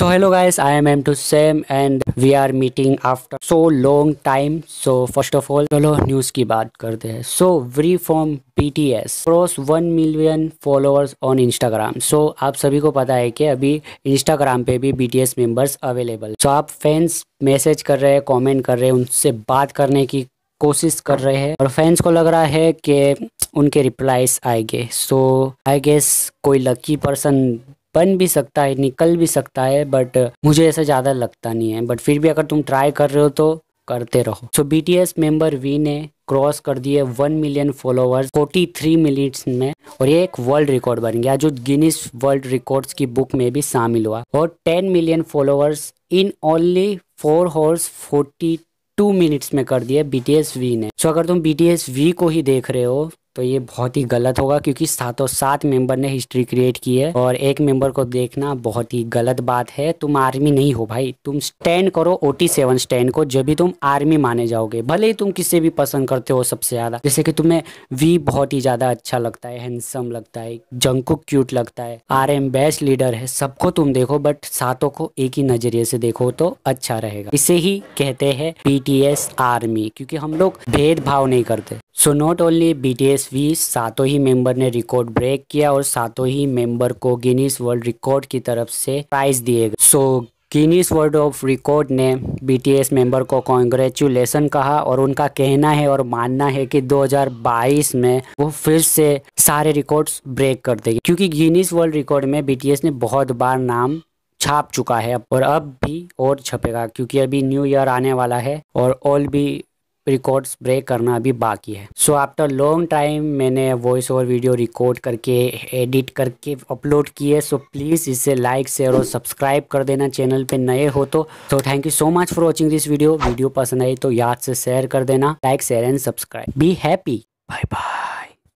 so hello guys I am M two Sam and we are meeting after so long time so first of all चलो news की बात करते हैं so we from BTS cross one million followers on Instagram so आप सभी को पता है कि अभी इंस्टाग्राम पे भी BTS मेम्बर्स अवेलेबल सो आप फैंस मैसेज कर रहे हैं कॉमेंट कर रहे हैं उनसे बात करने की कोशिश कर रहे हैं और फैंस को लग रहा है कि उनके रिप्लाइज आएंगे सो आई गेस कोई लकी पर्सन बन भी सकता है निकल भी सकता है बट मुझे ऐसा ज़्यादा लगता नहीं है बट फिर भी अगर तुम ट्राई कर रहे हो तो करते रहो so B T S member V ने क्रॉस कर दिए one million followers forty three minutes में और ये एक वर्ल्ड रिकॉर्ड बन गया जो गिनीस वर्ल्ड रिकॉर्ड्स की बुक में भी शामिल हुआ और ten million followers in only four hours forty two minutes में कर दिए बी टी एस वी ने सो so, अगर तुम बी टी एस वी को ही देख रहे हो तो ये बहुत ही गलत होगा क्योंकि सातों सात मेंबर ने हिस्ट्री क्रिएट की है और एक मेंबर को देखना बहुत ही गलत बात है तुम आर्मी नहीं हो भाई तुम स्टैंड करो ओटी सेवन स्टैंड को जब भी तुम आर्मी माने जाओगे भले ही तुम किसे भी पसंद करते हो सबसे ज्यादा जैसे कि तुम्हें वी बहुत ही ज्यादा अच्छा लगता है हैंडसम लगता है जंकू क्यूट लगता है आर एम बेस्ट लीडर है सबको तुम देखो बट सातों को एक ही नजरिए से देखो तो अच्छा रहेगा इसे ही कहते हैं पीटीएस आर्मी क्योंकि हम लोग भेदभाव नहीं करते so not only B T S V सातों ही मेंबर ने रिकॉर्ड ब्रेक किया और सातों ही मेंबर को गिनीस वर्ल्ड रिकॉर्ड की तरफ से प्राइज दिए गए so Guinness world of record ने बी टी एस मेंबर को कॉन्ग्रेचुलेसन कहा और उनका कहना है और मानना है कि 2022 में वो फिर से सारे रिकॉर्ड्स ब्रेक कर देगी क्योंकि गिनीस वर्ल्ड रिकॉर्ड में बीटीएस ने बहुत बार नाम छाप चुका है और अब भी और छपेगा क्योंकि अभी न्यू ईयर आने वाला है और ऑल भी रिकॉर्ड्स ब्रेक करना अभी बाकी है सो आफ्टर लॉन्ग टाइम मैंने वॉइस ओवर वीडियो रिकॉर्ड करके एडिट करके अपलोड किए सो प्लीज़ इसे लाइक शेयर और सब्सक्राइब कर देना चैनल पे नए हो तो so thank you so much for watching this video video पसंद आई तो याद से शेयर कर देना like share and subscribe be happy bye bye